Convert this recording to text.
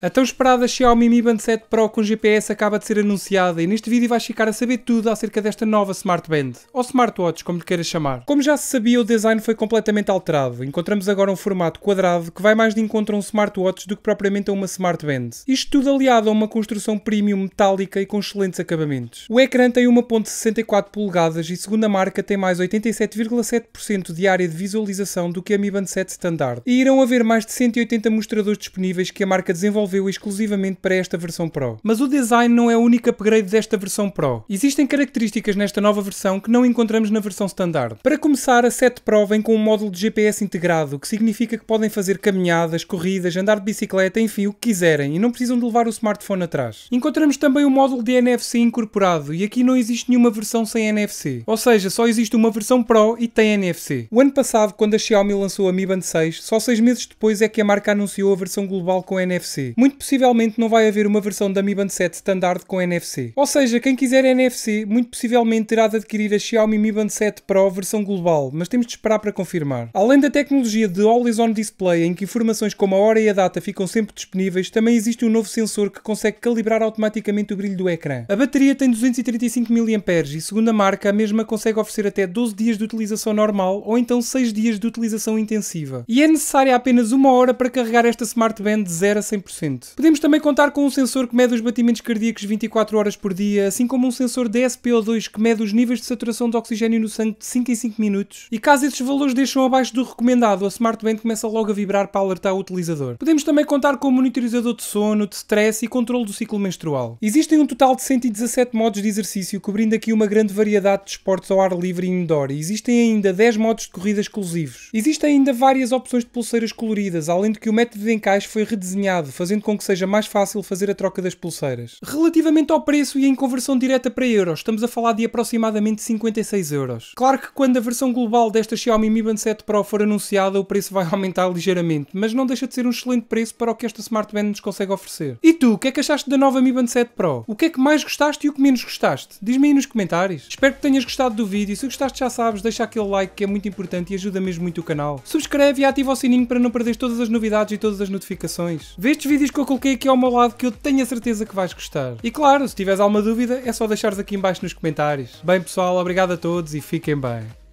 A tão esperada Xiaomi Mi Band 7 Pro com GPS acaba de ser anunciada e neste vídeo vais ficar a saber tudo acerca desta nova Smart Band, ou smartwatch, como lhe queiras chamar. Como já se sabia, o design foi completamente alterado. Encontramos agora um formato quadrado que vai mais de encontro a um smartwatch do que propriamente a uma Smart Band. Isto tudo aliado a uma construção premium metálica e com excelentes acabamentos. O ecrã tem 1.64 polegadas e, segundo a marca, tem mais 87,7% de área de visualização do que a Mi Band 7 standard. E irão haver mais de 180 mostradores disponíveis que a marca desenvolveu desenvolveu exclusivamente para esta versão Pro. Mas o design não é o único upgrade desta versão Pro. Existem características nesta nova versão que não encontramos na versão standard. Para começar, a 7 Pro vem com um módulo de GPS integrado, que significa que podem fazer caminhadas, corridas, andar de bicicleta, enfim, o que quiserem, e não precisam de levar o smartphone atrás. Encontramos também o módulo de NFC incorporado, e aqui não existe nenhuma versão sem NFC. Ou seja, só existe uma versão Pro e tem NFC. O ano passado, quando a Xiaomi lançou a Mi Band 6, só seis meses depois é que a marca anunciou a versão global com NFC muito possivelmente não vai haver uma versão da Mi Band 7 standard com NFC. Ou seja, quem quiser NFC, muito possivelmente terá de adquirir a Xiaomi Mi Band 7 Pro versão global, mas temos de esperar para confirmar. Além da tecnologia de Always On Display, em que informações como a hora e a data ficam sempre disponíveis, também existe um novo sensor que consegue calibrar automaticamente o brilho do ecrã. A bateria tem 235 mAh e, segundo a marca, a mesma consegue oferecer até 12 dias de utilização normal ou então 6 dias de utilização intensiva. E é necessária apenas uma hora para carregar esta smartband de 0 a 100%. Podemos também contar com um sensor que mede os batimentos cardíacos 24 horas por dia, assim como um sensor de SPO2 que mede os níveis de saturação de oxigênio no sangue de 5 em 5 minutos. E caso esses valores deixam abaixo do recomendado, a smartband começa logo a vibrar para alertar o utilizador. Podemos também contar com um monitorizador de sono, de stress e controle do ciclo menstrual. Existem um total de 117 modos de exercício, cobrindo aqui uma grande variedade de esportes ao ar livre e indoor. E existem ainda 10 modos de corrida exclusivos. Existem ainda várias opções de pulseiras coloridas, além de que o método de encaixe foi redesenhado, fazendo fazendo com que seja mais fácil fazer a troca das pulseiras. Relativamente ao preço e em conversão direta para euros, estamos a falar de aproximadamente 56 euros. Claro que quando a versão global desta Xiaomi Mi Band 7 Pro for anunciada, o preço vai aumentar ligeiramente, mas não deixa de ser um excelente preço para o que esta smartband nos consegue oferecer. E tu, o que é que achaste da nova Mi Band 7 Pro? O que é que mais gostaste e o que menos gostaste? Diz-me aí nos comentários. Espero que tenhas gostado do vídeo. Se gostaste, já sabes, deixa aquele like que é muito importante e ajuda mesmo muito o canal. Subscreve e ativa o sininho para não perderes todas as novidades e todas as notificações. Vê estes vídeos vídeos que eu coloquei aqui ao meu lado que eu tenho a certeza que vais gostar. E claro, se tiveres alguma dúvida, é só deixares aqui embaixo nos comentários. Bem pessoal, obrigado a todos e fiquem bem.